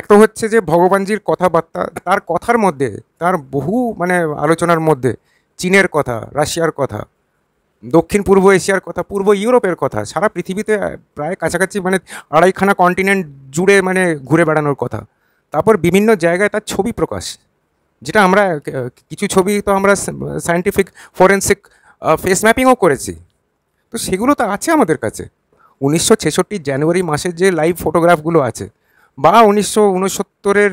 একটা হচ্ছে যে ভগবানজির কথাবার্তা তার কথার মধ্যে তার বহু মানে আলোচনার মধ্যে চীনের কথা রাশিয়ার কথা দক্ষিণ পূর্ব এশিয়ার কথা পূর্ব ইউরোপের কথা সারা পৃথিবীতে প্রায় কাছাকাছি মানে আড়াইখানা কন্টিনেন্ট জুড়ে মানে ঘুরে বেড়ানোর কথা তারপর বিভিন্ন জায়গায় তার ছবি প্রকাশ যেটা আমরা কিছু ছবি তো আমরা সায়েন্টিফিক ফরেন্সিক ফেস ম্যাপিংও করেছি তো সেগুলো তো আছে আমাদের কাছে উনিশশো ছেষট্টি জানুয়ারি মাসের যে লাইভ ফটোগ্রাফগুলো আছে বা উনিশশো উনসত্তরের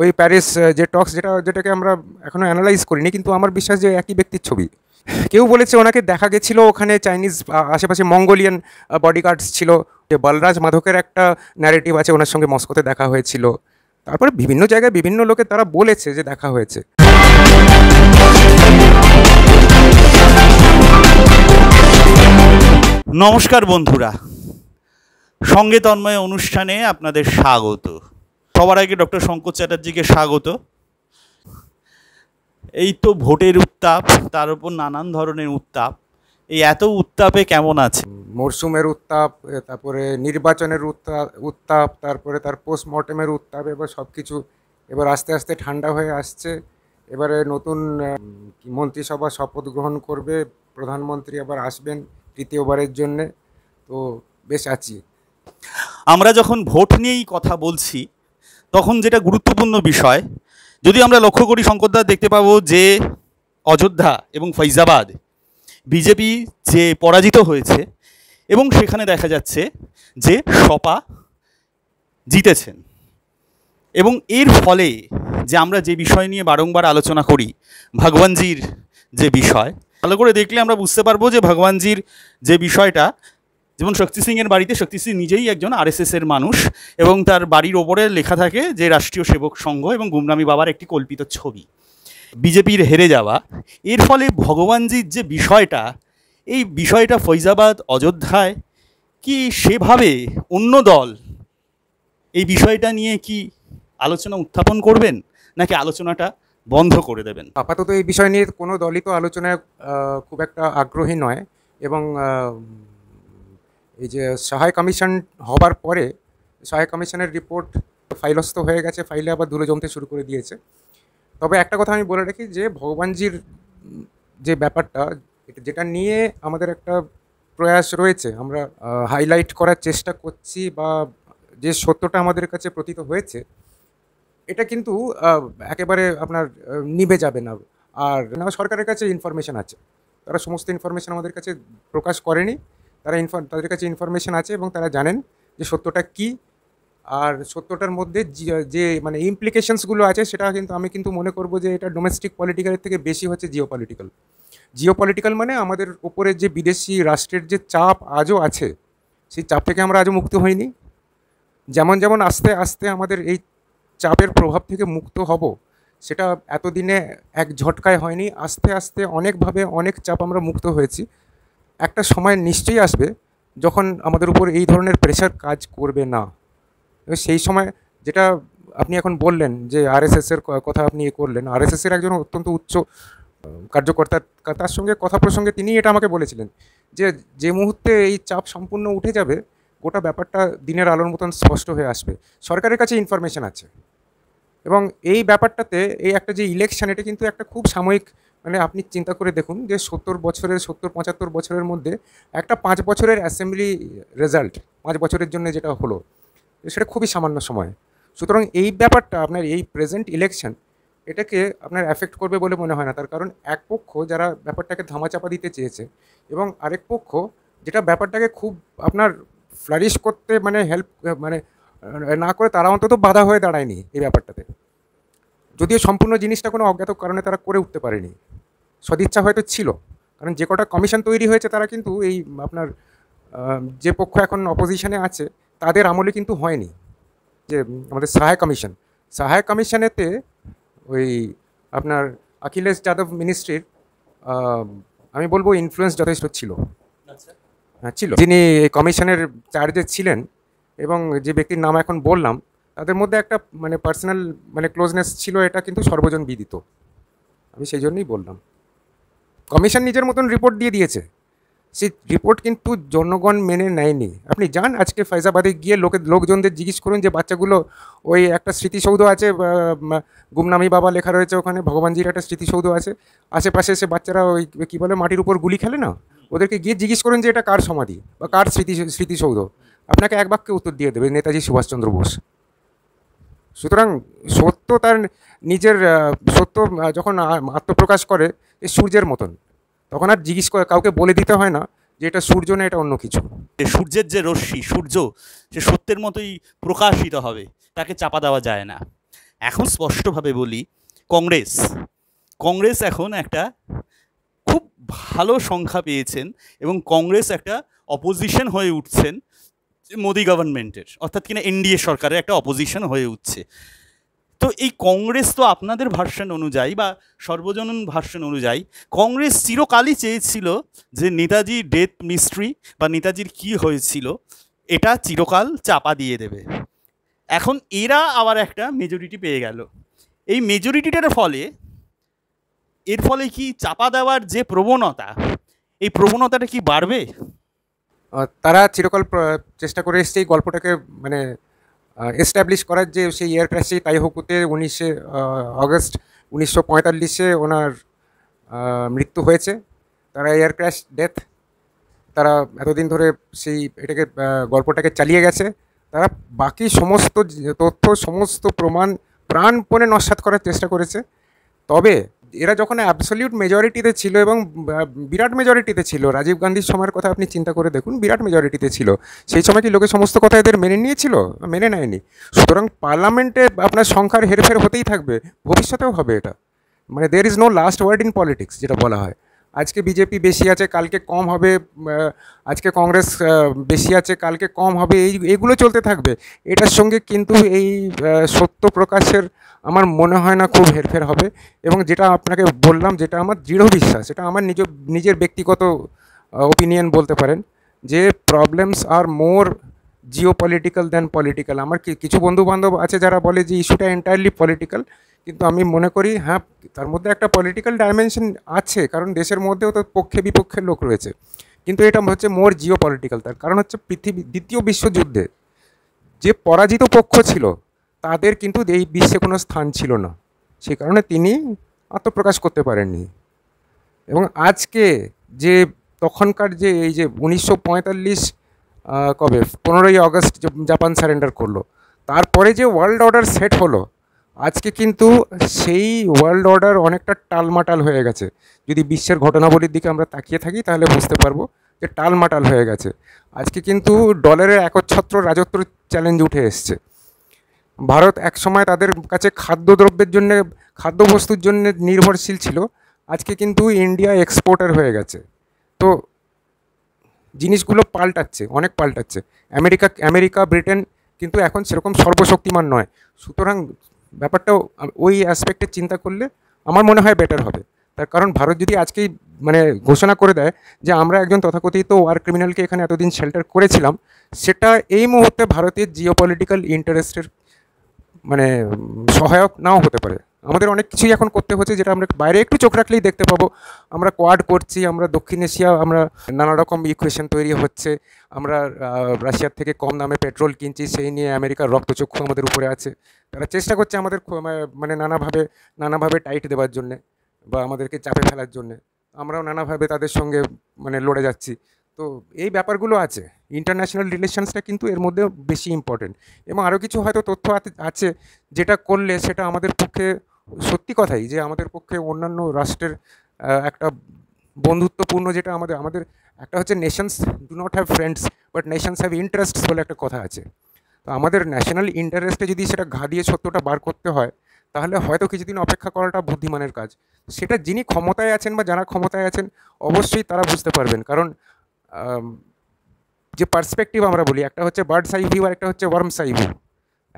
ওই প্যারিস যে টক্স যেটা যেটাকে আমরা এখনও অ্যানালাইজ করিনি কিন্তু আমার বিশ্বাস যে একই ব্যক্তির ছবি কেউ বলেছে ওনাকে দেখা গেছিল ওখানে চাইনিজ আশেপাশে মঙ্গোলিয়ান বডিগার্ডস ছিল বলরাজ মাধকের একটা ন্যারেটিভ আছে ওনার সঙ্গে মস্কোতে দেখা হয়েছিল তারপরে বিভিন্ন জায়গায় বিভিন্ন লোকে তারা বলেছে যে দেখা হয়েছে নমস্কার বন্ধুরা সঙ্গে তন্ময় অনুষ্ঠানে আপনাদের স্বাগত সবার আগে ডক্টর শঙ্কর চ্যাটার্জিকে স্বাগত এই তো ভোটের উত্তাপ তার উপর নানান ধরনের উত্তাপ এই এত উত্তাপে কেমন আছে মরশুমের উত্তাপ তারপরে নির্বাচনের উত্তাপ উত্তাপ তারপরে তার পোস্টমর্টমের উত্তাপ এবার সব কিছু এবার আস্তে আস্তে ঠান্ডা হয়ে আসছে এবারে নতুন মন্ত্রিসভা শপথ গ্রহণ করবে প্রধানমন্ত্রী আবার আসবেন তৃতীয়বারের জন্যে তো বেশ আছি আমরা যখন ভোট নিয়েই কথা বলছি তখন যেটা গুরুত্বপূর্ণ বিষয় যদি আমরা লক্ষ্য করি শঙ্করদা দেখতে পাবো যে অযোধ্যা এবং ফৈজাবাদ বিজেপি যে পরাজিত হয়েছে এবং সেখানে দেখা যাচ্ছে যে সপা জিতেছেন এবং এর ফলে যে আমরা যে বিষয় নিয়ে বারংবার আলোচনা করি ভগবানজির যে বিষয় ভালো করে দেখলে আমরা বুঝতে পারবো যে ভগবানজির যে বিষয়টা যেমন শক্তি সিং এর বাড়িতে শক্তি সিং নিজেই একজন আর এর মানুষ এবং তার বাড়ির ওপরে লেখা থাকে যে রাষ্ট্রীয় সেবক সংঘ এবং গুমরামি বাবার একটি কল্পিত ছবি বিজেপির হেরে যাওয়া এর ফলে ভগবানজির যে বিষয়টা এই বিষয়টা ফৈজাবাদ অযোধ্যায় কি সেভাবে অন্য দল এই বিষয়টা নিয়ে কি আলোচনা উত্থাপন করবেন নাকি আলোচনাটা বন্ধ করে দেবেন আপাতত এই বিষয় নিয়ে কোনো দলই তো আলোচনায় খুব একটা আগ্রহী নয় এবং এই যে সহায় কমিশন হবার পরে সহায় কমিশনের রিপোর্ট ফাইলস্থ হয়ে গেছে ফাইলে আবার ধুলো জমতে শুরু করে দিয়েছে তবে একটা কথা আমি বলে রাখি যে ভগবানজির যে ব্যাপারটা যেটা নিয়ে আমাদের একটা প্রয়াস রয়েছে আমরা হাইলাইট করার চেষ্টা করছি বা যে সত্যটা আমাদের কাছে প্রতীত হয়েছে এটা কিন্তু একেবারে আপনার নিবে যাবে না আর সরকারের কাছে ইনফরমেশান আছে তারা সমস্ত ইনফরমেশান আমাদের কাছে প্রকাশ করেনি তারা ইনফর তাদের কাছে ইনফরমেশান আছে এবং তারা জানেন যে সত্যটা কি আর সত্যটার মধ্যে যে মানে ইমপ্লিকেশনসগুলো আছে সেটা কিন্তু আমি কিন্তু মনে করব যে এটা ডোমেস্টিক পলিটিক্যালের থেকে বেশি হচ্ছে জিও পলিটিক্যাল জিও পলিটিক্যাল মানে আমাদের ওপরে যে বিদেশি রাষ্ট্রের যে চাপ আজও আছে সেই চাপ থেকে আমরা আজও মুক্ত হইনি যেমন যেমন আস্তে আস্তে আমাদের এই চাপের প্রভাব থেকে মুক্ত হব সেটা এতদিনে এক ঝটকায় হয়নি আস্তে আস্তে অনেকভাবে অনেক চাপ আমরা মুক্ত হয়েছি একটা সময় নিশ্চয়ই আসবে যখন আমাদের উপর এই ধরনের প্রেশার কাজ করবে না সেই সময় যেটা আপনি এখন বললেন যে আরএসএসের কথা আপনি এ করলেন আরএসএসের একজন অত্যন্ত উচ্চ কার্যকর্তা তার সঙ্গে কথা প্রসঙ্গে তিনি এটা আমাকে বলেছিলেন যে যে মুহূর্তে এই চাপ সম্পূর্ণ উঠে যাবে গোটা ব্যাপারটা দিনের আলোর মতন স্পষ্ট হয়ে আসবে সরকারের কাছে ইনফরমেশান আছে এবং এই ব্যাপারটাতে এই একটা যে ইলেকশান এটা কিন্তু একটা খুব সাময়িক মানে আপনি চিন্তা করে দেখুন যে সত্তর বছরের সত্তর পঁচাত্তর বছরের মধ্যে একটা পাঁচ বছরের অ্যাসেম্বলি রেজাল্ট পাঁচ বছরের জন্য যেটা হলো সেটা খুবই সামান্য সময় সুতরাং এই ব্যাপারটা আপনার এই প্রেজেন্ট ইলেকশন এটাকে আপনার অ্যাফেক্ট করবে বলে মনে হয় না তার কারণ এক পক্ষ যারা ব্যাপারটাকে ধামাচাপা দিতে চেয়েছে এবং আরেক পক্ষ যেটা ব্যাপারটাকে খুব আপনার ফ্লারিশ করতে মানে হেল্প মানে না করে তারা অন্তত বাধা হয়ে দাঁড়ায়নি এই ব্যাপারটাতে যদিও সম্পূর্ণ জিনিসটা কোনো অজ্ঞাত কারণে তারা করে উঠতে পারেনি সদিচ্ছা হয়তো ছিল কারণ যে কটা কমিশন তৈরি হয়েছে তারা কিন্তু এই আপনার যে পক্ষ এখন অপোজিশনে আছে তাদের আমলে কিন্তু হয়নি যে আমাদের সহায় কমিশন সহায় কমিশনেতে ওই আপনার অখিলেশ যাদব মিনিস্ট্রির আমি বলবো ইনফ্লুয়েন্স যথেষ্ট ছিল আচ্ছা। হ্যাঁ ছিল যিনি এই কমিশনের চার্জে ছিলেন এবং যে ব্যক্তির নাম এখন বললাম তাদের মধ্যে একটা মানে পার্সোনাল মানে ক্লোজনেস ছিল এটা কিন্তু সর্বজন বিদিত আমি সেই জন্যই বললাম কমিশন নিজের মতন রিপোর্ট দিয়ে দিয়েছে সেই রিপোর্ট কিন্তু জনগণ মেনে নেয়নি আপনি যান আজকে ফৈজাবাদে গিয়ে লোকে লোকজনদের জিজ্ঞেস করুন যে বাচ্চাগুলো ওই একটা স্মৃতিসৌধ আছে গুমনামি বাবা লেখা রয়েছে ওখানে ভগবানজির একটা স্মৃতিসৌধ আছে আশেপাশে সে বাচ্চারা ওই কী বলে মাটির উপর গুলি খেলে না ওদেরকে গিয়ে জিজ্ঞেস করুন যে এটা কার সমাধি বা কার স্মৃতি স্মৃতিসৌধ আপনাকে এক বাক্যে উত্তর দিয়ে দেবে নেতাজি সুভাষচন্দ্র বোস সুতরাং সত্য তার নিজের সত্য যখন আত্মপ্রকাশ করে এ সূর্যের মতন তখন আর জিজ্ঞেস করে কাউকে বলে দিতে হয় না যে এটা সূর্য না এটা অন্য কিছু সূর্যের যে রশ্মি সূর্য সে সত্যের মতোই প্রকাশিত হবে তাকে চাপা দেওয়া যায় না এখন স্পষ্টভাবে বলি কংগ্রেস কংগ্রেস এখন একটা খুব ভালো সংখ্যা পেয়েছেন এবং কংগ্রেস একটা অপোজিশন হয়ে উঠছেন মোদি গভর্নমেন্টের অর্থাৎ কিনা এনডিএ সরকারের একটা অপোজিশন হয়ে উঠছে তো এই কংগ্রেস তো আপনাদের ভার্সন অনুযায়ী বা সর্বজনীন ভার্সন অনুযায়ী কংগ্রেস চিরকালই চেয়েছিল যে নেতাজি ডেথ মিস্ট্রি বা নেতাজির কি হয়েছিল এটা চিরকাল চাপা দিয়ে দেবে এখন এরা আবার একটা মেজরিটি পেয়ে গেল এই মেজরিটিটার ফলে এর ফলে কি চাপা দেওয়ার যে প্রবণতা এই প্রবণতাটা কি বাড়বে তারা চিরকাল চেষ্টা করে এসছে এই গল্পটাকে মানে এস্টাবলিশ করার যে সেই এয়ার তাই হকুতে উনিশে অগস্ট উনিশশো পঁয়তাল্লিশে ওনার মৃত্যু হয়েছে তারা এয়ার ক্র্যাশ ডেথ তারা এতদিন ধরে সেই এটাকে গল্পটাকে চালিয়ে গেছে তারা বাকি সমস্ত তথ্য সমস্ত প্রমাণ প্রাণপণে নস্বাত করার চেষ্টা করেছে তবে এরা যখন অ্যাবসলিউট মেজরিটিতে ছিল এবং বিরাট মেজরিটিতে ছিল রাজীব গান্ধীর সময়ের কথা আপনি চিন্তা করে দেখুন বিরাট মেজরিটিতে ছিল সেই সময় কি লোকে সমস্ত কথা এদের মেনে নিয়েছিল মেনে নেয়নি সুতরাং পার্লামেন্টে আপনার সংখ্যার হেরফের হতেই থাকবে ভবিষ্যতেও হবে এটা মানে there is no last word in politics যেটা বলা হয় আজকে বিজেপি বেশি আছে কালকে কম হবে আজকে কংগ্রেস বেশি আছে কালকে কম হবে এই এগুলো চলতে থাকবে এটার সঙ্গে কিন্তু এই সত্য প্রকাশের আমার মনে হয় না খুব হেরফের হবে এবং যেটা আপনাকে বললাম যেটা আমার দৃঢ় বিশ্বাস এটা আমার নিজ নিজের ব্যক্তিগত ওপিনিয়ন বলতে পারেন যে problems are more geopolitical than political আমার কিছু বন্ধুবান্ধব আছে যারা বলে যে ইস্যুটা এন্টায়ারলি পলিটিক্যাল কিন্তু আমি মনে করি হ্যাঁ তার মধ্যে একটা পলিটিক্যাল ডাইমেনশন আছে কারণ দেশের মধ্যেও তো পক্ষে বিপক্ষে লোক রয়েছে কিন্তু এটা হচ্ছে মোর জিও পলিটিক্যাল তার কারণ হচ্ছে পৃথিবী দ্বিতীয় বিশ্বযুদ্ধে যে পরাজিত পক্ষ ছিল তাদের কিন্তু এই বিশ্বে কোনো স্থান ছিল না সেই কারণে তিনি আত্মপ্রকাশ করতে পারেননি এবং আজকে যে তখনকার যে এই যে উনিশশো কবে পনেরোই অগস্ট জাপান সারেন্ডার করলো তারপরে যে ওয়ার্ল্ড অর্ডার সেট হলো আজকে কিন্তু সেই ওয়ার্ল্ড অর্ডার অনেকটা টালমাটাল হয়ে গেছে যদি বিশ্বের ঘটনাবলীর দিকে আমরা তাকিয়ে থাকি তাহলে বুঝতে পারবো যে টালমাটাল হয়ে গেছে আজকে কিন্তু ডলারের একচ্ছত্র রাজত্ব চ্যালেঞ্জ উঠে এসছে ভারত একসময় তাদের কাছে খাদ্যদ্রব্যের জন্য খাদ্যবস্তুর জন্য নির্ভরশীল ছিল আজকে কিন্তু ইন্ডিয়া এক্সপোর্টার হয়ে গেছে তো জিনিসগুলো পাল্টাচ্ছে অনেক পাল্টাচ্ছে আমেরিকা আমেরিকা ব্রিটেন কিন্তু এখন সেরকম সর্বশক্তিমান নয় সুতরাং ব্যাপারটাও ওই অ্যাসপেক্টে চিন্তা করলে আমার মনে হয় বেটার হবে তার কারণ ভারত যদি আজকেই মানে ঘোষণা করে দেয় যে আমরা একজন তথাকথিত ওয়ার ক্রিমিনালকে এখানে এতদিন শেল্টার করেছিলাম সেটা এই মুহূর্তে ভারতের জিও পলিটিক্যাল ইন্টারেস্টের মানে সহায়ক নাও হতে পারে আমাদের অনেক কিছুই এখন করতে হচ্ছে যেটা আমরা বাইরে একটু চোখ রাখলেই দেখতে পাবো আমরা কোয়াড করছি আমরা দক্ষিণ এশিয়া আমরা নানা রকম ইকুয়েশন তৈরি হচ্ছে আমরা রাশিয়ার থেকে কম দামে পেট্রোল কিনছি সেই নিয়ে আমেরিকার রক্তচক্ষু আমাদের উপরে আছে তারা চেষ্টা করছে আমাদের মানে নানাভাবে নানাভাবে টাইট দেওয়ার জন্যে বা আমাদেরকে চাপে ফেলার জন্যে আমরাও নানাভাবে তাদের সঙ্গে মানে লড়ে যাচ্ছি তো এই ব্যাপারগুলো আছে ইন্টারন্যাশনাল রিলেশনসটা কিন্তু এর মধ্যে বেশি ইম্পর্টেন্ট এবং আরও কিছু হয়তো তথ্য আছে যেটা করলে সেটা আমাদের পক্ষে সত্যি কথাই যে আমাদের পক্ষে অন্যান্য রাষ্ট্রের একটা বন্ধুত্বপূর্ণ যেটা আমাদের আমাদের একটা হচ্ছে nations do not have friends but nations have interests বলে একটা কথা আছে তো আমাদের ন্যাশনাল ইন্টারেস্টে যদি সেটা ঘা দিয়ে সত্যটা বার করতে হয় তাহলে হয়তো কিছুদিন অপেক্ষা করাটা বুদ্ধিমানের কাজ সেটা যিনি ক্ষমতায় আছেন বা যারা ক্ষমতায় আছেন অবশ্যই তারা বুঝতে পারবেন কারণ যে পার্সপেক্টিভ আমরা বলি একটা হচ্ছে বার্ড সাই ভিউ আর একটা হচ্ছে ওয়ার্ম সাই ভিউ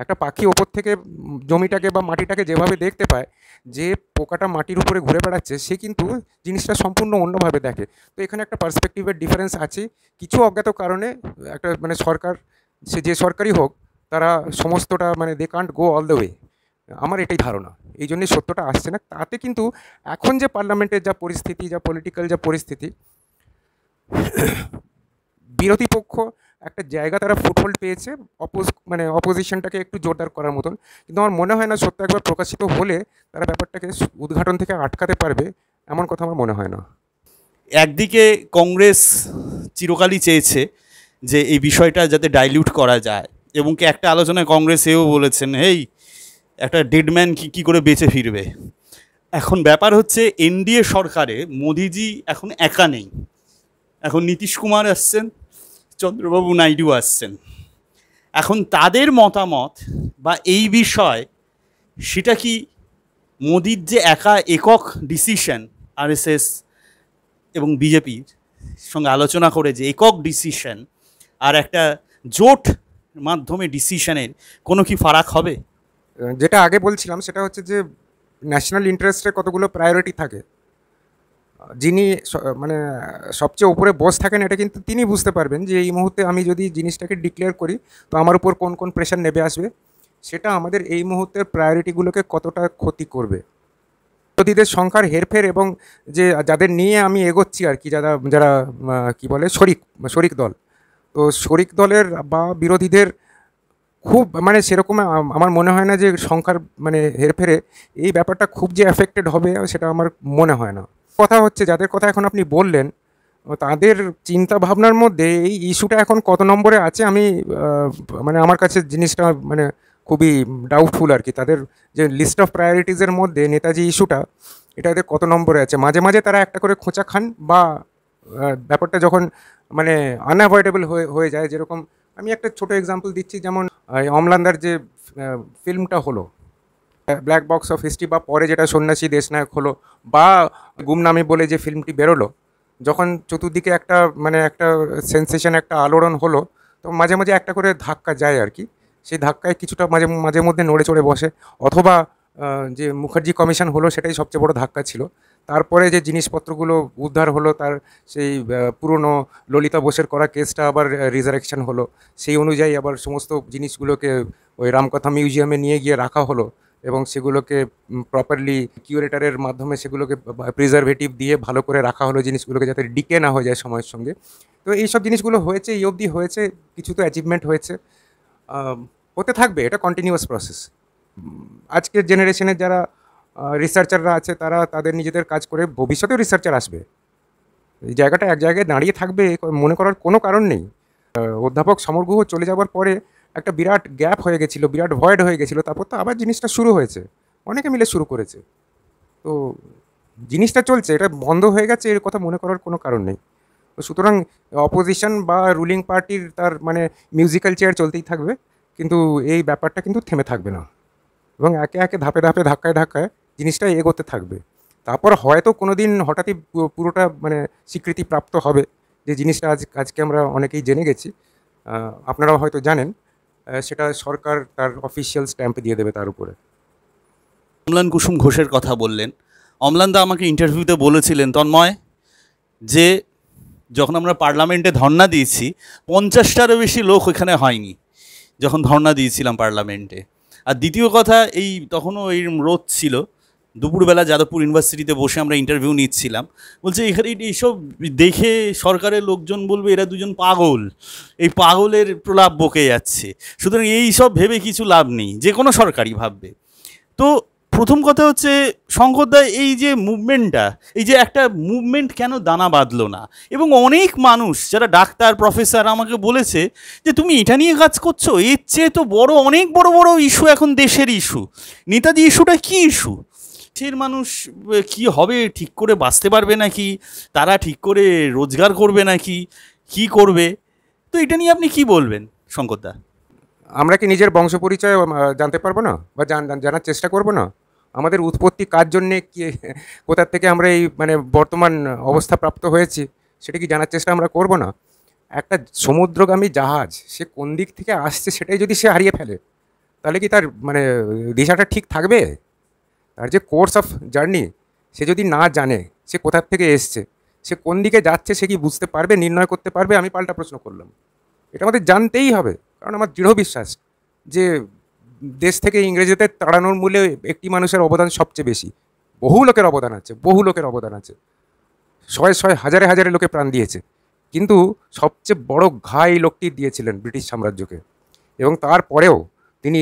একটা পাখি ওপর থেকে জমিটাকে বা মাটিটাকে যেভাবে দেখতে পায় যে পোকাটা মাটির উপরে ঘুরে বেড়াচ্ছে সে কিন্তু জিনিসটা সম্পূর্ণ অন্যভাবে দেখে তো এখানে একটা পার্সপেক্টিভের ডিফারেন্স আছে কিছু অজ্ঞাত কারণে একটা মানে সরকার সে যে সরকারি হোক তারা সমস্তটা মানে they can't go all the way আমার এটাই ধারণা এই জন্যই সত্যটা আসছে না তাতে কিন্তু এখন যে পার্লামেন্টের যা পরিস্থিতি যা পলিটিক্যাল যা পরিস্থিতি বিরোধী পক্ষ একটা জায়গা তারা ফুটহোল্ড পেয়েছে অপোজ মানে অপোজিশনটাকে একটু জোরদার করার মতন কিন্তু আমার মনে হয় না সত্য একবার প্রকাশিত হলে তারা ব্যাপারটাকে উদ্ঘাটন থেকে আটকাতে পারবে এমন কথা আমার মনে হয় না একদিকে কংগ্রেস চিরকালই চেয়েছে যে এই বিষয়টা যাতে ডাইলিউট করা যায় এবং কি একটা আলোচনায় কংগ্রেস এও বলেছেন এই একটা ডেডম্যান কি কী করে বেঁচে ফিরবে এখন ব্যাপার হচ্ছে এনডিএ সরকারে মোদিজি এখন একা নেই এখন নীতিশ কুমার আসছেন চন্দ্রবাবু নাইডু আসছেন এখন তাদের মতামত বা এই বিষয় সেটা কি মোদির যে একা একক ডিসিশন আরএসএস এবং বিজেপির সঙ্গে আলোচনা করে যে একক ডিসিশন আর একটা জোট মাধ্যমে ডিসিশনের কোনো কি ফারাক হবে যেটা আগে বলছিলাম সেটা হচ্ছে যে ন্যাশনাল ইন্টারেস্টের কতগুলো প্রায়োরিটি থাকে যিনি মানে সবচেয়ে উপরে বস থাকেন এটা কিন্তু তিনি বুঝতে পারবেন যে এই মুহূর্তে আমি যদি জিনিসটাকে ডিক্লেয়ার করি তো আমার উপর কোন কোন প্রেশার নেবে আসবে সেটা আমাদের এই মুহূর্তের প্রায়োরিটিগুলোকে কতটা ক্ষতি করবে প্রতিদের সংখ্যার হেরফের এবং যে যাদের নিয়ে আমি এগোচ্ছি আর কি যারা যারা কি বলে শরিক শরিক দল তো শরিক দলের বা বিরোধীদের খুব মানে সেরকম আমার মনে হয় না যে সংখ্যার মানে হেরফেরে এই ব্যাপারটা খুব যে অ্যাফেক্টেড হবে সেটা আমার মনে হয় না কথা হচ্ছে যাদের কথা এখন আপনি বললেন তাদের চিন্তা ভাবনার মধ্যে এই ইস্যুটা এখন কত নম্বরে আছে আমি মানে আমার কাছে জিনিসটা মানে খুবই ডাউটফুল আর কি তাদের যে লিস্ট অফ প্রায়োরিটিজের মধ্যে নেতাজি ইস্যুটা এটা এদের কত নম্বরে আছে মাঝে মাঝে তারা একটা করে খোঁচা খান বা ব্যাপারটা যখন মানে আনঅ্যাভয়েডেবল হয়ে হয়ে যায় যেরকম আমি একটা ছোট এক্সাম্পল দিচ্ছি যেমন অমলান্দার যে ফিল্মটা হলো ব্ল্যাক বক্স অফ হিস্ট্রি বা পরে যেটা সন্ন্যাসী দেশনায়ক হলো বা গুমনামি বলে যে ফিল্মটি বেরোলো যখন চতুর্দিকে একটা মানে একটা সেন্সেশন একটা আলোড়ন হলো তো মাঝে মাঝে একটা করে ধাক্কা যায় আর কি সেই ধাক্কায় কিছুটা মাঝে মাঝে মধ্যে নড়ে চড়ে বসে অথবা যে মুখার্জি কমিশন হলো সেটাই সবচেয়ে বড় ধাক্কা ছিল তারপরে যে জিনিসপত্রগুলো উদ্ধার হলো তার সেই পুরনো ললিতা বোসের করা কেসটা আবার রিজারেকশন হলো সেই অনুযায়ী আবার সমস্ত জিনিসগুলোকে ওই রামকথা মিউজিয়ামে নিয়ে গিয়ে রাখা হলো এবং সেগুলোকে প্রপারলি কিউরেটারের মাধ্যমে সেগুলোকে প্রিজারভেটিভ দিয়ে ভালো করে রাখা হলো জিনিসগুলোকে যাতে ডিকে না হয়ে যায় সময়ের সঙ্গে তো এইসব জিনিসগুলো হয়েছে এই অবধি হয়েছে কিছু তো অ্যাচিভমেন্ট হয়েছে হতে থাকবে এটা কন্টিনিউয়াস প্রসেস আজকের জেনারেশনের যারা রিসার্চাররা আছে তারা তাদের নিজেদের কাজ করে ভবিষ্যতেও রিসার্চার আসবে এই জায়গাটা এক জায়গায় দাঁড়িয়ে থাকবে মনে করার কোনো কারণ নেই অধ্যাপক সমরগুহ চলে যাওয়ার পরে একটা বিরাট গ্যাপ হয়ে গেছিলো বিরাট ভয়েড হয়ে গেছিলো তারপর তো আবার জিনিসটা শুরু হয়েছে অনেকে মিলে শুরু করেছে তো জিনিসটা চলছে এটা বন্ধ হয়ে গেছে এর কথা মনে করার কোনো কারণ নেই তো সুতরাং অপোজিশন বা রুলিং পার্টির তার মানে মিউজিক্যাল চেয়ার চলতেই থাকবে কিন্তু এই ব্যাপারটা কিন্তু থেমে থাকবে না এবং একে একে ধাপে ধাপে ধাক্কায় ধাক্কায় জিনিসটা এগোতে থাকবে তারপর হয়তো কোনো দিন হঠাৎই পুরোটা মানে স্বীকৃতি প্রাপ্ত হবে যে জিনিসটা আজ আজকে আমরা অনেকেই জেনে গেছি আপনারাও হয়তো জানেন সেটা সরকার তার অফিসিয়াল স্ট্যাম্পে দিয়ে দেবে তার উপরে অমলান কুসুম ঘোষের কথা বললেন দা আমাকে ইন্টারভিউতে বলেছিলেন তন্ময় যে যখন আমরা পার্লামেন্টে ধর্না দিয়েছি পঞ্চাশটারও বেশি লোক ওইখানে হয়নি যখন ধর্না দিয়েছিলাম পার্লামেন্টে আর দ্বিতীয় কথা এই তখনও এই রোধ ছিল দুপুরবেলা যাদবপুর ইউনিভার্সিটিতে বসে আমরা ইন্টারভিউ নিচ্ছিলাম বলছে এখানে এইসব দেখে সরকারের লোকজন বলবে এরা দুজন পাগল এই পাগলের প্রলাপ বকে যাচ্ছে সুতরাং এই সব ভেবে কিছু লাভ নেই যে কোনো সরকারই ভাববে তো প্রথম কথা হচ্ছে শঙ্করদা এই যে মুভমেন্টটা এই যে একটা মুভমেন্ট কেন দানা বাঁধলো না এবং অনেক মানুষ যারা ডাক্তার প্রফেসর আমাকে বলেছে যে তুমি এটা নিয়ে কাজ করছো এর চেয়ে তো বড় অনেক বড় বড় ইস্যু এখন দেশের ইস্যু নেতাজি ইস্যুটা কী ইস্যু কষ্টের মানুষ কি হবে ঠিক করে বাঁচতে পারবে নাকি তারা ঠিক করে রোজগার করবে নাকি কি করবে তো এটা নিয়ে আপনি কি বলবেন শঙ্করদা আমরা কি নিজের বংশ পরিচয় জানতে পারবো না বা জানার চেষ্টা করবো না আমাদের উৎপত্তি কার জন্যে কি কোথার থেকে আমরা এই মানে বর্তমান অবস্থা প্রাপ্ত হয়েছি সেটা কি জানার চেষ্টা আমরা করব না একটা সমুদ্রগামী জাহাজ সে কোন দিক থেকে আসছে সেটাই যদি সে হারিয়ে ফেলে তাহলে কি তার মানে দিশাটা ঠিক থাকবে তার যে কোর্স অফ জার্নি সে যদি না জানে সে কোথার থেকে এসছে সে কোন দিকে যাচ্ছে সে কি বুঝতে পারবে নির্ণয় করতে পারবে আমি পাল্টা প্রশ্ন করলাম এটা আমাদের জানতেই হবে কারণ আমার দৃঢ় বিশ্বাস যে দেশ থেকে ইংরেজিতে তাড়ানোর মূলে একটি মানুষের অবদান সবচেয়ে বেশি বহু লোকের অবদান আছে বহু লোকের অবদান আছে শয়ে শয়ে হাজারে হাজারে লোকে প্রাণ দিয়েছে কিন্তু সবচেয়ে বড় ঘা এই লোকটি দিয়েছিলেন ব্রিটিশ সাম্রাজ্যকে এবং তারপরেও তিনি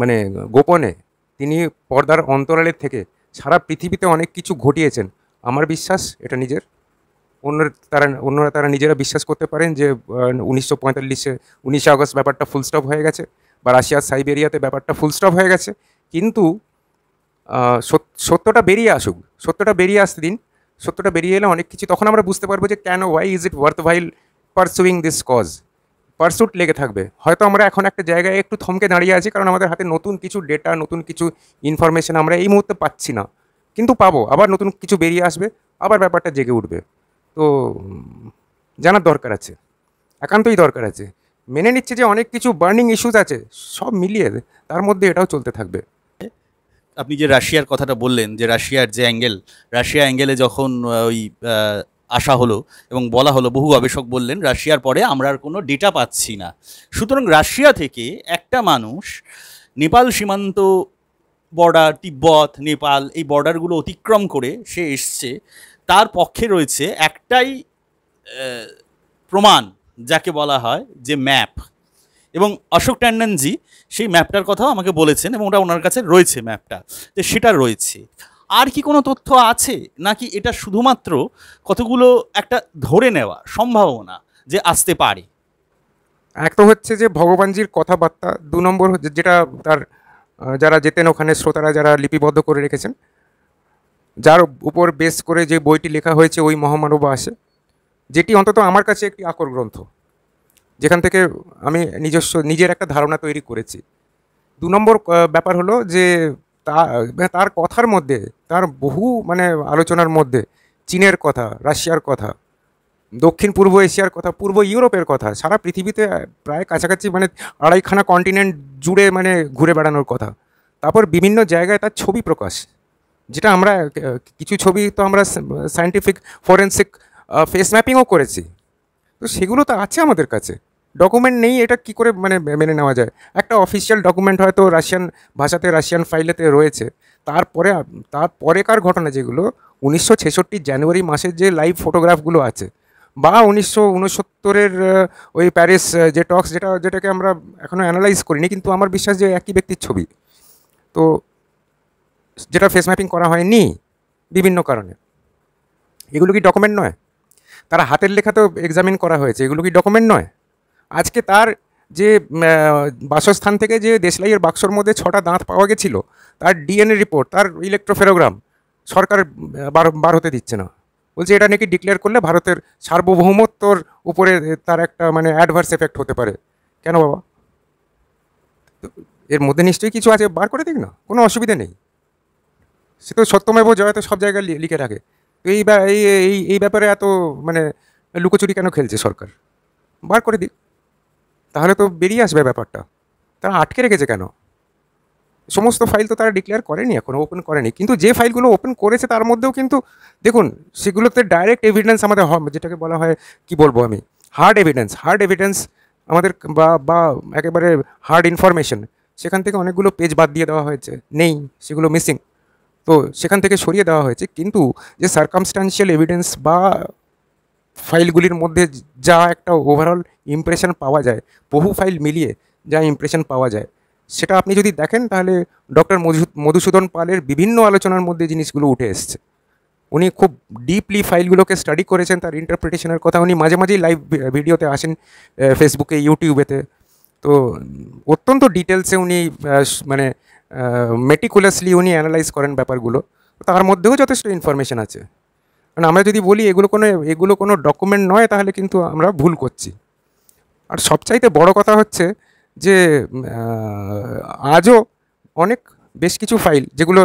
মানে গোপনে তিনি পর্দার অন্তরালের থেকে সারা পৃথিবীতে অনেক কিছু ঘটিয়েছেন আমার বিশ্বাস এটা নিজের অন্য তারা অন্যরা তারা নিজেরা বিশ্বাস করতে পারেন যে উনিশশো পঁয়তাল্লিশে উনিশে আগস্ট ব্যাপারটা ফুলস্টপ হয়ে গেছে বা রাশিয়ার সাইবেরিয়াতে ব্যাপারটা ফুলস্টপ হয়ে গেছে কিন্তু সত্যটা বেরিয়ে আসুক সত্যটা বেরিয়ে আসতে দিন সত্যটা বেরিয়ে এলে অনেক কিছু তখন আমরা বুঝতে পারবো যে কেন why is it worthwhile pursuing this cause pursuit লেগে থাকবে হয়তো আমরা এখন একটা জায়গায় একটু থমকে দাঁড়িয়ে আছি কারণ আমাদের হাতে নতুন কিছু ডেটা নতুন কিছু ইনফরমেশন আমরা এই মুহূর্তে পাচ্ছি না কিন্তু পাবো আবার নতুন কিছু বেরিয়ে আসবে আবার ব্যাপারটা জেগে উঠবে তো জানার দরকার আছে একান্তই দরকার আছে মেনে নিচ্ছে যে অনেক কিছু বার্নিং ইস্যুস আছে সব মিলিয়ে তার মধ্যে এটাও চলতে থাকবে আপনি যে রাশিয়ার কথাটা বললেন যে রাশিয়ার যে অ্যাঙ্গেল রাশিয়া অ্যাঙ্গেলে যখন ওই আসা হলো এবং বলা হলো বহু গবেষক বললেন রাশিয়ার পরে আমরা আর কোনো ডেটা পাচ্ছি না সুতরাং রাশিয়া থেকে একটা মানুষ নেপাল সীমান্ত বর্ডার তিব্বত নেপাল এই বর্ডারগুলো অতিক্রম করে সে এসছে তার পক্ষে রয়েছে একটাই প্রমাণ যাকে বলা হয় যে ম্যাপ এবং অশোক ট্যান্ডনজি সেই ম্যাপটার কথাও আমাকে বলেছেন এবং ওটা ওনার কাছে রয়েছে ম্যাপটা তো সেটা রয়েছে আর কি কোনো তথ্য আছে নাকি এটা শুধুমাত্র কতগুলো একটা ধরে নেওয়া সম্ভাবনা যে আসতে পারে এক তো হচ্ছে যে ভগবানজির কথাবার্তা দু নম্বর হচ্ছে যেটা তার যারা যেতেন ওখানে শ্রোতারা যারা লিপিবদ্ধ করে রেখেছেন যার উপর বেস করে যে বইটি লেখা হয়েছে ওই মহামানব আসে যেটি অন্তত আমার কাছে একটি আকর গ্রন্থ যেখান থেকে আমি নিজস্ব নিজের একটা ধারণা তৈরি করেছি দু নম্বর ব্যাপার হলো যে তার কথার মধ্যে তার বহু মানে আলোচনার মধ্যে চীনের কথা রাশিয়ার কথা দক্ষিণ পূর্ব এশিয়ার কথা পূর্ব ইউরোপের কথা সারা পৃথিবীতে প্রায় কাছাকাছি মানে আড়াইখানা কন্টিনেন্ট জুড়ে মানে ঘুরে বেড়ানোর কথা তারপর বিভিন্ন জায়গায় তার ছবি প্রকাশ যেটা আমরা কিছু ছবি তো আমরা সায়েন্টিফিক ফরেন্সিক ফেস ম্যাপিংও করেছি তো সেগুলো তো আছে আমাদের কাছে ডকুমেন্ট নেই এটা কি করে মানে মেনে নেওয়া যায় একটা অফিসিয়াল ডকুমেন্ট হয়তো রাশিয়ান ভাষাতে রাশিয়ান ফাইলেতে রয়েছে তারপরে তারপরেকার ঘটনা যেগুলো উনিশশো ছেষট্টি জানুয়ারি মাসের যে লাইভ ফটোগ্রাফগুলো আছে বা উনিশশো উনসত্তরের ওই প্যারিস যে টক্স যেটা যেটাকে আমরা এখনও অ্যানালাইজ করিনি কিন্তু আমার বিশ্বাস যে একই ব্যক্তির ছবি তো যেটা ফেস ম্যাপিং করা হয়নি বিভিন্ন কারণে এগুলো কি ডকুমেন্ট নয় তারা হাতের লেখা তো এক্সামিন করা হয়েছে এগুলো কি ডকুমেন্ট নয় আজকে তার যে বাসস্থান থেকে যে দেশলাইয়ের বাক্সর মধ্যে ছটা দাঁত পাওয়া গেছিলো তার ডিএনএ রিপোর্ট তার ইলেকট্রোফেরোগ্রাম সরকার বার বার হতে দিচ্ছে না বলছে এটা নাকি ডিক্লেয়ার করলে ভারতের সার্বভৌমত্বর উপরে তার একটা মানে অ্যাডভার্স এফেক্ট হতে পারে কেন বাবা এর মধ্যে নিশ্চয়ই কিছু আছে বার করে দিক না কোনো অসুবিধা নেই সে তো সত্যমেব জয়তে সব জায়গায় লিখে রাখে তো এই এই এই ব্যাপারে এত মানে লুকোচুরি কেন খেলছে সরকার বার করে দিক তাহলে তো বেরিয়ে আসবে ব্যাপারটা তারা আটকে রেখেছে কেন সমস্ত ফাইল তো তারা ডিক্লেয়ার করেনি এখন ওপেন করেনি কিন্তু যে ফাইলগুলো ওপেন করেছে তার মধ্যেও কিন্তু দেখুন সেগুলোতে ডাইরেক্ট এভিডেন্স আমাদের যেটাকে বলা হয় কি বলবো আমি হার্ড এভিডেন্স হার্ড এভিডেন্স আমাদের বা বা একেবারে হার্ড ইনফরমেশন সেখান থেকে অনেকগুলো পেজ বাদ দিয়ে দেওয়া হয়েছে নেই সেগুলো মিসিং তো সেখান থেকে সরিয়ে দেওয়া হয়েছে কিন্তু যে সার্কামস্টান্সিয়াল এভিডেন্স বা ফাইলগুলির মধ্যে যা একটা ওভারঅল ইমপ্রেশন পাওয়া যায় বহু ফাইল মিলিয়ে যা ইমপ্রেশন পাওয়া যায় সেটা আপনি যদি দেখেন তাহলে ডক্টর মধুসূদন পালের বিভিন্ন আলোচনার মধ্যে জিনিসগুলো উঠে এসছে উনি খুব ডিপলি ফাইলগুলোকে স্টাডি করেছেন তার ইন্টারপ্রিটেশনের কথা উনি মাঝে মাঝেই লাইভ ভিডিওতে আসেন ফেসবুকে ইউটিউবেতে তো অত্যন্ত ডিটেলসে উনি মানে মেটিকুলাসলি উনি অ্যানালাইজ করেন ব্যাপারগুলো তার মধ্যেও যথেষ্ট ইনফরমেশন আছে কারণ আমরা যদি বলি এগুলো কোনো এগুলো কোনো ডকুমেন্ট নয় তাহলে কিন্তু আমরা ভুল করছি আর সবচাইতে বড় কথা হচ্ছে যে আজও অনেক বেশ কিছু ফাইল যেগুলো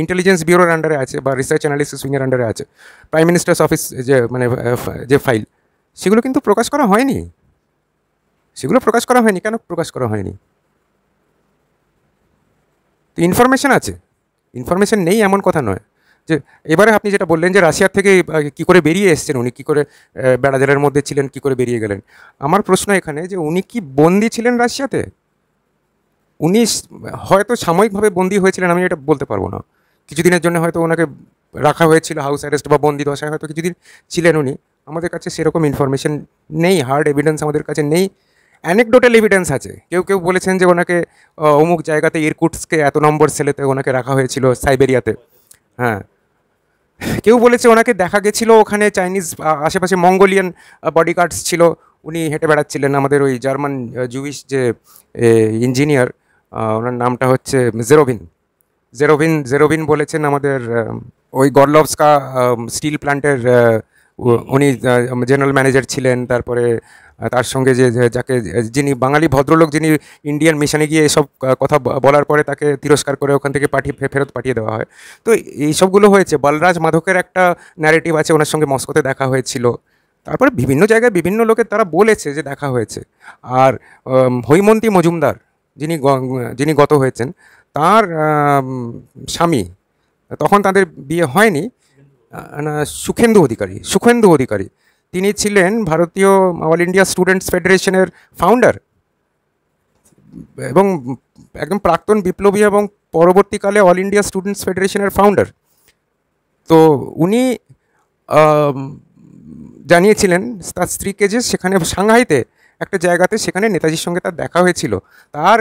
ইন্টেলিজেন্স ব্যুরোর আন্ডারে আছে বা রিসার্চ অ্যানালিসিস উইংয়ের আন্ডারে আছে প্রাইম মিনিস্টার্স অফিস যে মানে যে ফাইল সেগুলো কিন্তু প্রকাশ করা হয়নি সেগুলো প্রকাশ করা হয়নি কেন প্রকাশ করা হয়নি তো ইনফরমেশান আছে ইনফরমেশান নেই এমন কথা নয় যে এবারে আপনি যেটা বললেন যে রাশিয়ার থেকে কি করে বেরিয়ে এসছেন উনি কী করে বেড়াজালের মধ্যে ছিলেন কি করে বেরিয়ে গেলেন আমার প্রশ্ন এখানে যে উনি কি বন্দি ছিলেন রাশিয়াতে উনি হয়তো সাময়িকভাবে বন্দী হয়েছিলেন আমি এটা বলতে পারবো না কিছুদিনের জন্য হয়তো ওনাকে রাখা হয়েছিল হাউস অ্যারেস্ট বা বন্দি দশায় হয়তো কিছুদিন ছিলেন উনি আমাদের কাছে সেরকম ইনফরমেশন নেই হার্ড এভিডেন্স আমাদের কাছে নেই অ্যানেকডোটাল এভিডেন্স আছে কেউ কেউ বলেছেন যে ওনাকে অমুক জায়গাতে ইরকুটসকে এত নম্বর সেলেতে ওনাকে রাখা হয়েছিল সাইবেরিয়াতে হ্যাঁ কেউ বলেছে ওনাকে দেখা গেছিল ওখানে চাইনিজ আশেপাশে মঙ্গোলিয়ান বডিগার্ডস ছিল উনি হেঁটে বেড়াচ্ছিলেন আমাদের ওই জার্মান জুইস যে ইঞ্জিনিয়ার ওনার নামটা হচ্ছে জেরোভিন জেরোভিন জেরোভিন বলেছেন আমাদের ওই গরলভসকা স্টিল প্ল্যান্টের উনি জেনারেল ম্যানেজার ছিলেন তারপরে তার সঙ্গে যে যাকে যিনি বাঙালি ভদ্রলোক যিনি ইন্ডিয়ান মিশনে গিয়ে এসব কথা বলার পরে তাকে তিরস্কার করে ওখান থেকে পাঠিয়ে ফেরত পাঠিয়ে দেওয়া হয় তো এইসবগুলো হয়েছে বলরাজ মাধকের একটা ন্যারেটিভ আছে ওনার সঙ্গে মস্কোতে দেখা হয়েছিল তারপরে বিভিন্ন জায়গায় বিভিন্ন লোকে তারা বলেছে যে দেখা হয়েছে আর হৈমন্তী মজুমদার যিনি যিনি গত হয়েছেন তার স্বামী তখন তাদের বিয়ে হয়নি না সুখেন্দু অধিকারী সুখেন্দু অধিকারী তিনি ছিলেন ভারতীয় অল ইন্ডিয়া স্টুডেন্টস ফেডারেশনের ফাউন্ডার এবং একদম প্রাক্তন বিপ্লবী এবং পরবর্তীকালে অল ইন্ডিয়া স্টুডেন্টস ফেডারেশনের ফাউন্ডার তো উনি জানিয়েছিলেন তার স্ত্রীকে যে সেখানে সাংহাইতে একটা জায়গাতে সেখানে নেতাজির সঙ্গে তার দেখা হয়েছিল তার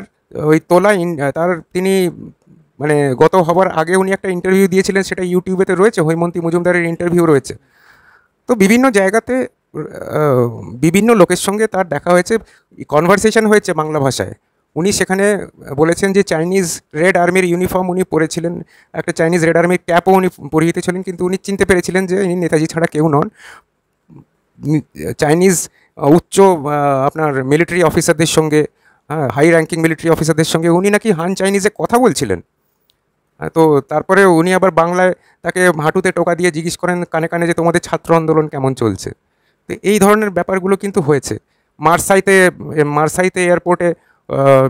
ওই তোলা তার তিনি মানে গত হবার আগে উনি একটা ইন্টারভিউ দিয়েছিলেন সেটা ইউটিউবেতে রয়েছে হৈমন্তী মজুমদারের ইন্টারভিউ রয়েছে তো বিভিন্ন জায়গাতে বিভিন্ন লোকের সঙ্গে তার দেখা হয়েছে কনভারসেশন হয়েছে বাংলা ভাষায় উনি সেখানে বলেছেন যে চাইনিজ রেড আর্মির ইউনিফর্ম উনি পরেছিলেন একটা চাইনিজ রেড আর্মির ক্যাপও উনি পরিহিত ছিলেন কিন্তু উনি চিনতে পেরেছিলেন যে ইনি নেতাজি ছাড়া কেউ নন চাইনিজ উচ্চ আপনার মিলিটারি অফিসারদের সঙ্গে হ্যাঁ হাই র্যাঙ্কিং মিলিটারি অফিসারদের সঙ্গে উনি নাকি হান চাইনিজে কথা বলছিলেন তো তারপরে উনি আবার বাংলায় তাকে হাঁটুতে টোকা দিয়ে জিজ্ঞেস করেন কানে কানে যে তোমাদের ছাত্র আন্দোলন কেমন চলছে তো এই ধরনের ব্যাপারগুলো কিন্তু হয়েছে মার্সাইতে মার্সাইতে এয়ারপোর্টে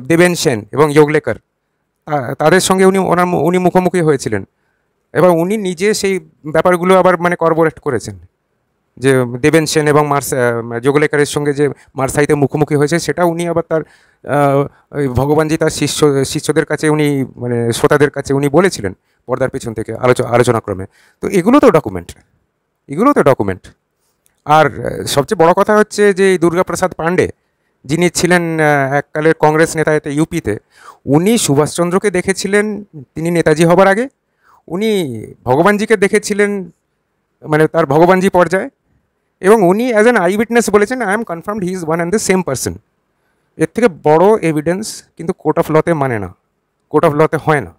দেবেন সেন এবং যোগলেকার তাদের সঙ্গে উনি ওনার উনি মুখোমুখি হয়েছিলেন এবং উনি নিজে সেই ব্যাপারগুলো আবার মানে কর্বোরেট করেছেন যে দেবেন সেন এবং মার্স যোগলেকারের সঙ্গে যে মার্সাইতে মুখোমুখি হয়েছে সেটা উনি আবার তার ভগবানজি তার শিষ্য শিষ্যদের কাছে উনি মানে শ্রোতাদের কাছে উনি বলেছিলেন পর্দার পেছন থেকে আলোচনা আলোচনাক্রমে তো এগুলো তো ডকুমেন্ট এগুলো তো ডকুমেন্ট আর সবচেয়ে বড় কথা হচ্ছে যে দুর্গাপ্রসাদ পাণ্ডে যিনি ছিলেন এককালের কংগ্রেস নেতা এতে ইউপিতে উনি সুভাষচন্দ্রকে দেখেছিলেন তিনি নেতাজি হবার আগে উনি ভগবানজিকে দেখেছিলেন মানে তার ভগবানজি পর্যায়ে এবং উনি অ্যাজ অ্যান আই উইটনেস বলেছেন I am confirmed he is one and the same person এর থেকে বড় এভিডেন্স কিন্তু কোর্ট অফ লতে মানে না কোর্ট অফ লতে হয় না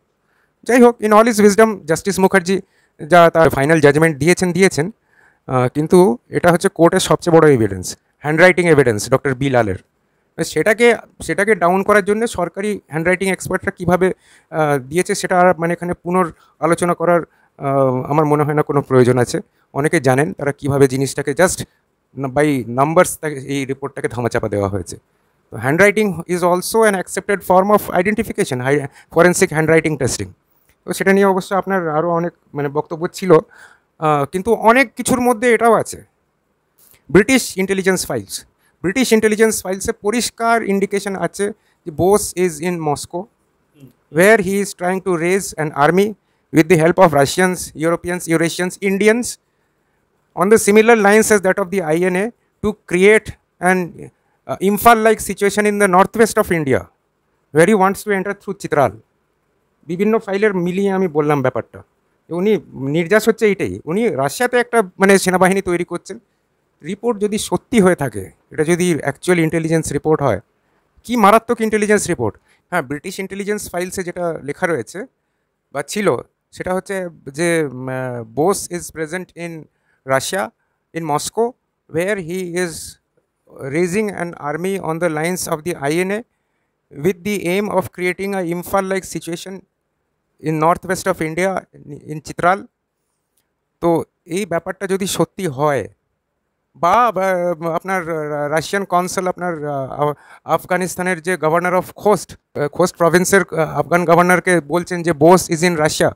যাই হোক in all his wisdom justice Mukherjee যা তার ফাইনাল জাজমেন্ট দিয়েছেন দিয়েছেন কিন্তু এটা হচ্ছে কোর্টের সবচেয়ে বড় evidence handwriting evidence doctor B লালের সেটাকে সেটাকে ডাউন করার জন্য সরকারি হ্যান্ডরাইটিং এক্সপার্টরা কীভাবে দিয়েছে সেটা আর মানে এখানে পুনর আলোচনা করার আমার মনে হয় না কোনো প্রয়োজন আছে অনেকে জানেন তারা কিভাবে জিনিসটাকে জাস্ট বাই নাম্বারস তাকে এই রিপোর্টটাকে ধামাচাপা দেওয়া হয়েছে তো handwriting is also an accepted form of identification forensic writing testing তো সেটা নিয়ে অবশ্য আপনার আরও অনেক মানে বক্তব্য ছিল কিন্তু অনেক কিছুর মধ্যে এটাও আছে British intelligence files British intelligence ফাইলসে পরিষ্কার ইন্ডিকেশন আছে যে Bose is in Moscow where he trying to raise raise army with the help of Russians, Europeans, Eurasians, Indians on the similar lines as that of the INA to create an uh, Imphal-like situation in the northwest of India where he wants to enter through Chitral. বিভিন্ন ফাইলের মিলিয়ে আমি বললাম ব্যাপারটা উনি নির্যাস হচ্ছে এটাই উনি রাশিয়াতে একটা মানে সেনাবাহিনী তৈরি করছেন রিপোর্ট যদি সত্যি হয়ে থাকে এটা যদি অ্যাকচুয়াল ইন্টেলিজেন্স রিপোর্ট হয় কি মারাত্মক ইন্টেলিজেন্স রিপোর্ট হ্যাঁ ব্রিটিশ ইন্টেলিজেন্স ফাইলসে যেটা লেখা রয়েছে বা ছিল সেটা হচ্ছে যে Bose is present in Russia in Moscow where he is raising an army on the lines of the INA with the aim of creating a infer like situation in north west of India in Chitral তো এই ব্যাপারটা যদি সত্যি হয় বা আপনার Russian consul আপনার আফগানিস্তানের যে governor of Khost Khost province এর আফগান গভর্নর কে বলছেন যে Bose is in Russia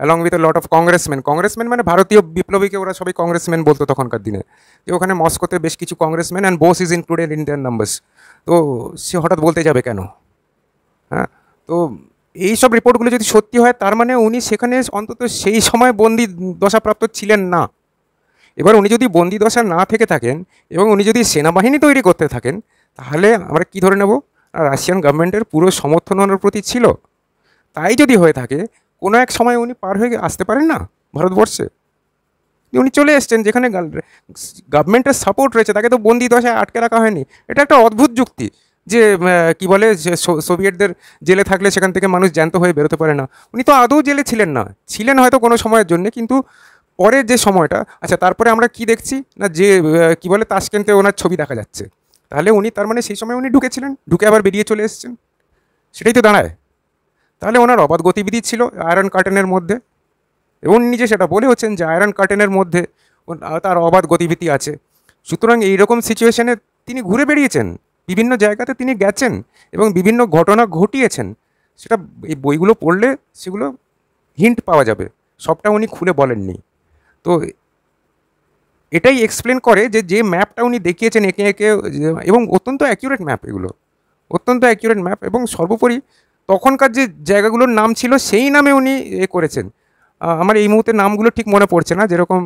along with lot of congressman congressman মানে ভারতীয় বিপ্লবীকে ওরা সবাই কংগ্রেসম্যান বলতো তখনকার দিনে তো ওখানে মস্কোতে বেশ কিছু congressman and Bose is included in their numbers তো সে হঠাৎ বলতে যাবে কেন হ্যাঁ তো এই সব রিপোর্টগুলো যদি সত্যি হয় তার মানে উনি সেখানে অন্তত সেই সময় বন্দি দশাপ্রাপ্ত ছিলেন না এবার উনি যদি বন্দি দশা না থেকে থাকেন এবং উনি যদি সেনাবাহিনী তৈরি করতে থাকেন তাহলে আমরা কি ধরে নেব রাশিয়ান গভর্নমেন্টের পুরো সমর্থন ওনার প্রতি ছিল তাই যদি হয়ে থাকে কোনো এক সময় উনি পার হয়ে আসতে পারেন না ভারতবর্ষে উনি চলে এসছেন যেখানে গভর্নমেন্টের সাপোর্ট রয়েছে তাকে তো বন্দি দশায় আটকে রাখা হয়নি এটা একটা অদ্ভুত যুক্তি যে কি বলে সোভিয়েটদের জেলে থাকলে সেখান থেকে মানুষ জ্যান্ত হয়ে বেরোতে পারে না উনি তো আদৌ জেলে ছিলেন না ছিলেন হয়তো কোনো সময়ের জন্য কিন্তু পরের যে সময়টা আচ্ছা তারপরে আমরা কি দেখছি না যে কি বলে তাসকেন্তে ওনার ছবি দেখা যাচ্ছে তাহলে উনি তার মানে সেই সময় উনি ঢুকেছিলেন ঢুকে আবার বেরিয়ে চলে এসছেন সেটাই তো দাঁড়ায় তাহলে ওনার অবাধ গতিবিধি ছিল আয়রন কার্টেনের মধ্যে এবং নিজে সেটা বলে হচ্ছেন যে আয়রন কার্টেনের মধ্যে তার অবাধ গতিবিধি আছে সুতরাং এইরকম সিচুয়েশনে তিনি ঘুরে বেরিয়েছেন বিভিন্ন জায়গাতে তিনি গেছেন এবং বিভিন্ন ঘটনা ঘটিয়েছেন সেটা এই বইগুলো পড়লে সেগুলো হিন্ট পাওয়া যাবে সবটা উনি খুলে বলেননি তো এটাই এক্সপ্লেন করে যে যে ম্যাপটা উনি দেখিয়েছেন একে একে এবং অত্যন্ত অ্যাকিউরেট ম্যাপ এগুলো অত্যন্ত অ্যাকিউরেট ম্যাপ এবং সর্বোপরি তখনকার যে জায়গাগুলোর নাম ছিল সেই নামে উনি এ করেছেন আমার এই মুহূর্তে নামগুলো ঠিক মনে পড়ছে না যেরকম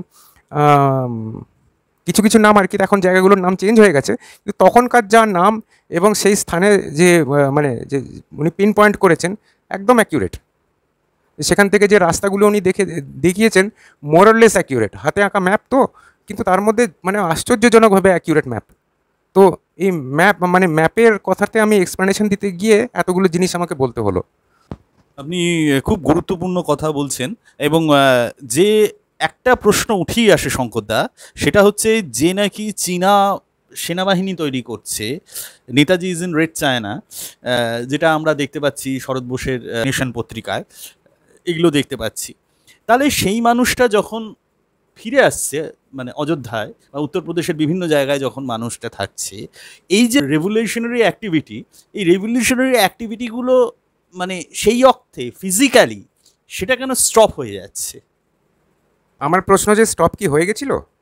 কিছু কিছু নাম আর কি এখন জায়গাগুলোর নাম চেঞ্জ হয়ে গেছে কিন্তু তখনকার যা নাম এবং সেই স্থানে যে মানে যে উনি পিন পয়েন্ট করেছেন একদম অ্যাকিউরেট সেখান থেকে যে রাস্তাগুলো উনি দেখে দেখিয়েছেন মোরললেস অ্যাকিউরেট হাতে আঁকা ম্যাপ তো কিন্তু তার মধ্যে মানে আশ্চর্যজনকভাবে অ্যাকিউরেট ম্যাপ তো এই ম্যাপ মানে ম্যাপের কথাতে আমি এক্সপ্লেনেশন দিতে গিয়ে এতগুলো জিনিস আমাকে বলতে হলো আপনি খুব গুরুত্বপূর্ণ কথা বলছেন এবং যে একটা প্রশ্ন উঠিয়ে আসে শঙ্করদা সেটা হচ্ছে যে নাকি চীনা সেনাবাহিনী তৈরি করছে Netaji is in Red China যেটা আমরা দেখতে পাচ্ছি শরৎ বোসের নেশন পত্রিকায় এগুলো দেখতে পাচ্ছি তাহলে সেই মানুষটা যখন ফিরে আসছে মানে অযোধ্যায় বা উত্তরপ্রদেশের বিভিন্ন জায়গায় যখন মানুষটা থাকছে এই যে রেভলিউশনারি অ্যাক্টিভিটি এই রেভলিউশনারি অ্যাক্টিভিটিগুলো মানে সেই অর্থে ফিজিক্যালি সেটা কেন স্টপ হয়ে যাচ্ছে আমার প্রশ্ন যে স্টপ কি হয়ে গেছিলো